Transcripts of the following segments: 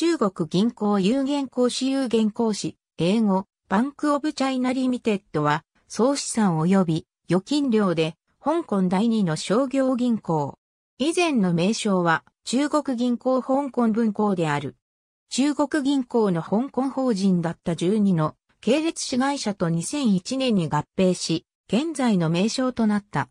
中国銀行有限公司有限公司、英語、バンクオブチャイナリミテッドは、総資産及び預金量で、香港第二の商業銀行。以前の名称は、中国銀行香港分行である。中国銀行の香港法人だった12の系列子会社と2001年に合併し、現在の名称となった。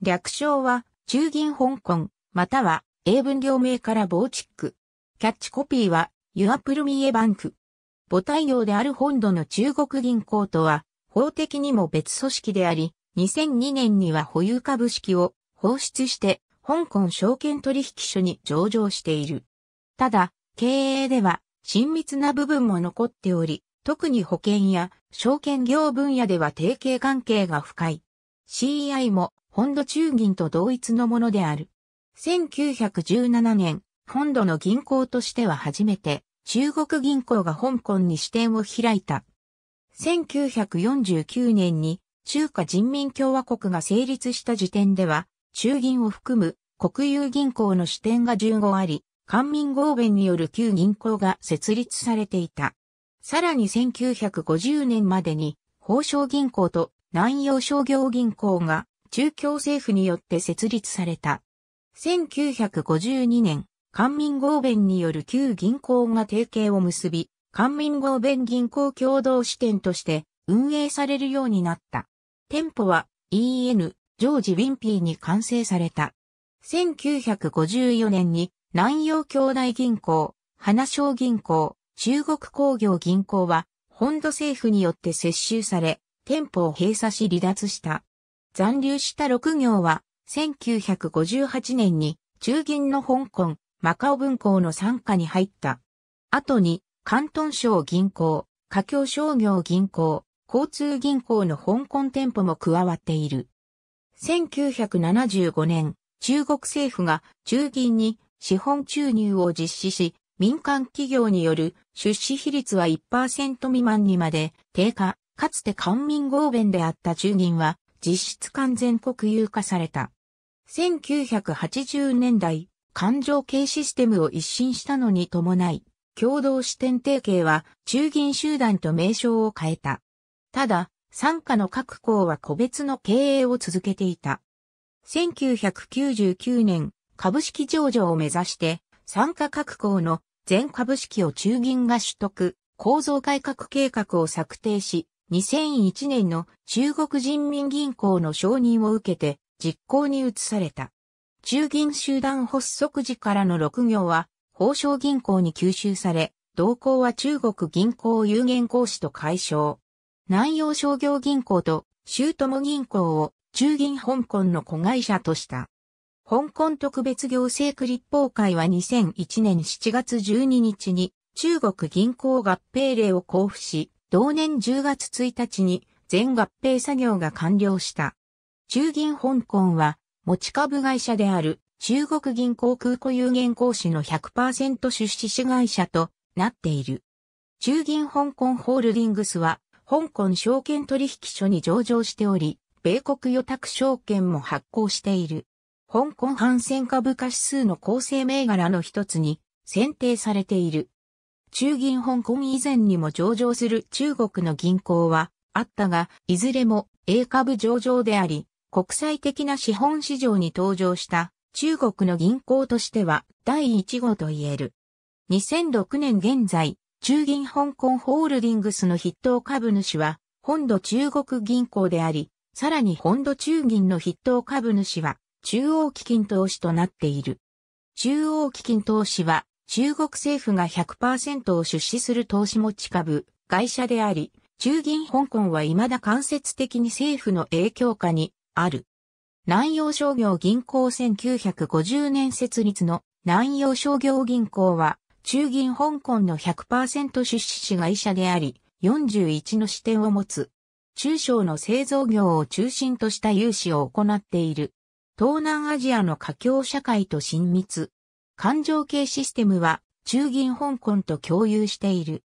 略称は、中銀香港、または英文両名から棒チック。キャッチコピーは、ユアプルミエバンク。母体業である本土の中国銀行とは、法的にも別組織であり、2002年には保有株式を放出して、香港証券取引所に上場している。ただ、経営では、親密な部分も残っており、特に保険や証券業分野では提携関係が深い。CEI も本土中銀と同一のものである。1917年、本土の銀行としては初めて、中国銀行が香港に支店を開いた。1949年に中華人民共和国が成立した時点では、中銀を含む国有銀行の支店が15あり、官民合弁による旧銀行が設立されていた。さらに1950年までに、宝商銀行と南洋商業銀行が中共政府によって設立された。1952年、官民合弁による旧銀行が提携を結び、官民合弁銀行共同支店として運営されるようになった。店舗は EN、ジョージ・ウィンピーに完成された。1954年に南洋兄弟銀行、花商銀行、中国工業銀行は本土政府によって接収され、店舗を閉鎖し離脱した。残留した6行は1958年に中銀の香港、マカオ文庫の傘下に入った。後に、関東省銀行、華僑商業銀行、交通銀行の香港店舗も加わっている。1975年、中国政府が中銀に資本注入を実施し、民間企業による出資比率は1%未満にまで低下、かつて官民合弁であった中銀は実質完全国有化された。1980年代、環状系システムを一新したのに伴い、共同支店提携は中銀集団と名称を変えた。ただ、傘下の各校は個別の経営を続けていた。1999年、株式上場を目指して、参加各校の全株式を中銀が取得、構造改革計画を策定し、2001年の中国人民銀行の承認を受けて実行に移された。中銀集団発足時からの6行は、宝生銀行に吸収され、同行は中国銀行有限公司と解消。南洋商業銀行と州友銀行を中銀香港の子会社とした。香港特別行政区立法会は2001年7月12日に中国銀行合併令を交付し、同年10月1日に全合併作業が完了した。中銀香港は持ち株会社である中国銀行空庫有限公司の100%出資子会社となっている。中銀香港ホールディングスは香港証券取引所に上場しており、米国予託証券も発行している。香港反戦株価指数の構成銘柄の一つに選定されている。中銀香港以前にも上場する中国の銀行はあったが、いずれも A 株上場であり、国際的な資本市場に登場した中国の銀行としては第1号と言える。2006年現在、中銀香港ホールディングスの筆頭株主は、本土中国銀行であり、さらに本土中銀の筆頭株主は、中央基金投資となっている。中央基金投資は、中国政府が100%を出資する投資持ち株、会社であり、中銀香港は未だ間接的に政府の影響下にある。南洋商業銀行1950年設立の南洋商業銀行は、中銀香港の100%出資市会社であり、41の支店を持つ。中小の製造業を中心とした融資を行っている。東南アジアの華僑社会と親密。環状系システムは中銀香港と共有している。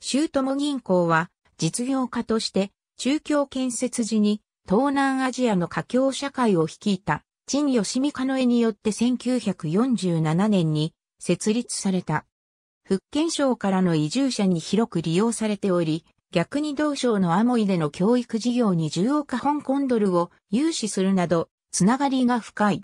周友銀行は実業家として中京建設時に東南アジアの華僑社会を率いた、陳義美の絵によって1947年に設立された。福建省からの移住者に広く利用されており、逆に同省のアモイでの教育事業に10億香港ドルを融資するなど、つながりが深い。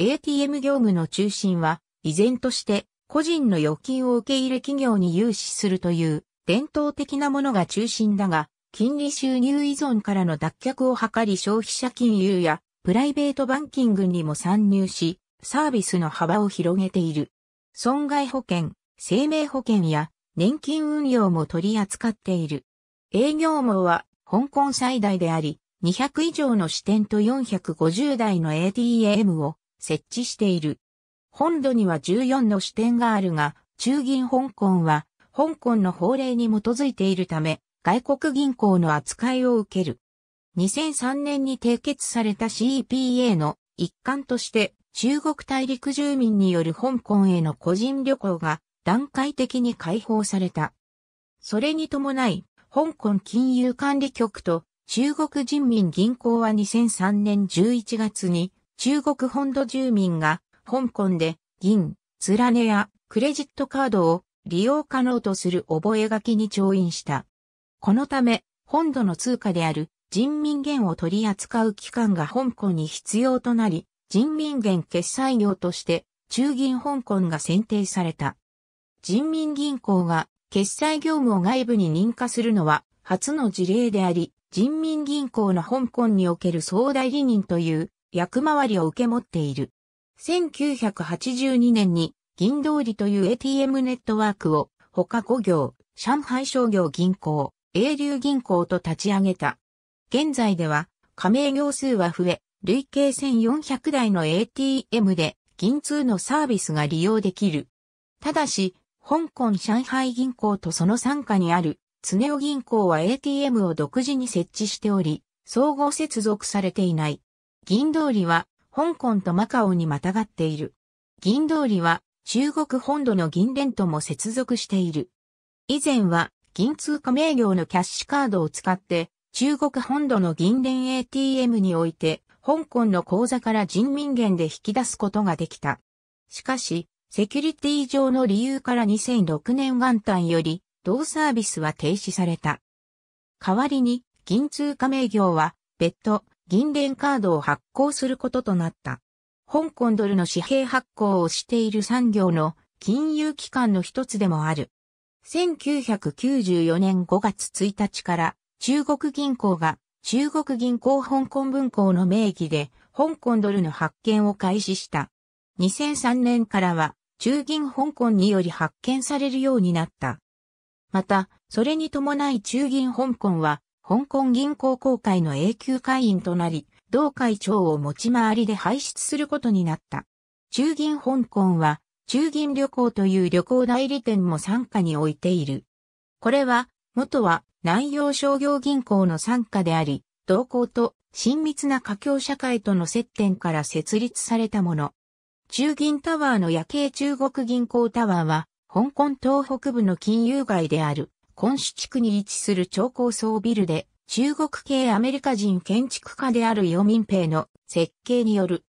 ATM 業務の中心は、依然として個人の預金を受け入れ企業に融資するという伝統的なものが中心だが、金利収入依存からの脱却を図り消費者金融やプライベートバンキングにも参入し、サービスの幅を広げている。損害保険、生命保険や年金運用も取り扱っている。営業網は香港最大であり、200以上の支店と450台の ATM を設置している。本土には14の支店があるが、中銀香港は香港の法令に基づいているため、外国銀行の扱いを受ける。2003年に締結された CEPA の一環として中国大陸住民による香港への個人旅行が段階的に解放された。それに伴い、香港金融管理局と中国人民銀行は2003年11月に中国本土住民が香港で銀、ツラネやクレジットカードを利用可能とする覚書に調印した。このため、本土の通貨である人民元を取り扱う機関が香港に必要となり、人民元決済業として中銀香港が選定された。人民銀行が決済業務を外部に認可するのは初の事例であり、人民銀行の香港における総代理人という役回りを受け持っている。1982年に銀通りという ATM ネットワークを他5行、上海商業銀行、英流銀行と立ち上げた。現在では、加盟業数は増え、累計1400台の ATM で銀通のサービスが利用できる。ただし、香港上海銀行とその傘下にある、常お銀行は ATM を独自に設置しており、総合接続されていない。銀通りは、香港とマカオにまたがっている。銀通りは、中国本土の銀連とも接続している。以前は、銀通貨名業のキャッシュカードを使って、中国本土の銀連 ATM において、香港の口座から人民元で引き出すことができた。しかし、セキュリティ上の理由から2006年元旦より、同サービスは停止された。代わりに、銀通貨名業は、別途、銀連カードを発行することとなった。香港ドルの紙幣発行をしている産業の金融機関の一つでもある。1994年5月1日から中国銀行が中国銀行香港分行の名義で香港ドルの発券を開始した。2003年からは中銀香港により発券されるようになった。また、それに伴い中銀香港は香港銀行公会の永久会員となり、同会長を持ち回りで排出することになった。中銀香港は中銀旅行という旅行代理店も傘下に置いている。これは、元は南洋商業銀行の傘下であり、同行と親密な華僑社会との接点から設立されたもの。中銀タワーの夜景中国銀行タワーは、香港東北部の金融街である、今市地区に位置する超高層ビルで、中国系アメリカ人建築家であるヨミンペイの設計による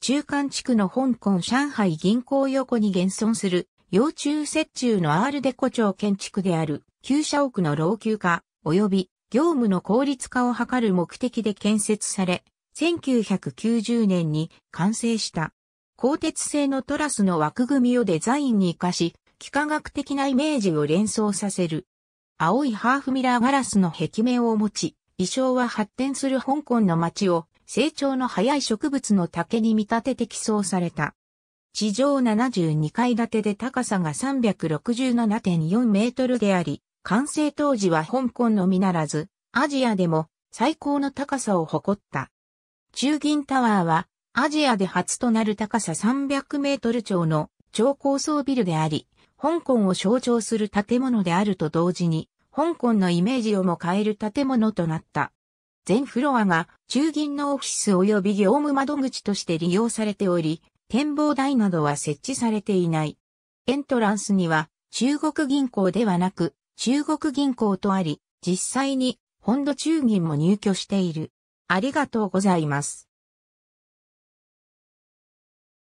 中間地区の香港上海銀行横に現存する、幼虫雪中のアールデコ町建築である、旧社屋の老朽化、及び業務の効率化を図る目的で建設され、1990年に完成した。鋼鉄製のトラスの枠組みをデザインに活かし、幾何学的なイメージを連想させる。青いハーフミラーガラスの壁面を持ち、衣装は発展する香港の街を成長の早い植物の竹に見立てて寄贈された。地上72階建てで高さが367.4メートルであり、完成当時は香港のみならず、アジアでも最高の高さを誇った。中銀タワーは、アジアで初となる高さ300メートル超の超高層ビルであり、香港を象徴する建物であると同時に、香港のイメージをも変える建物となった。全フロアが中銀のオフィス及び業務窓口として利用されており、展望台などは設置されていない。エントランスには中国銀行ではなく中国銀行とあり、実際に本土中銀も入居している。ありがとうございます。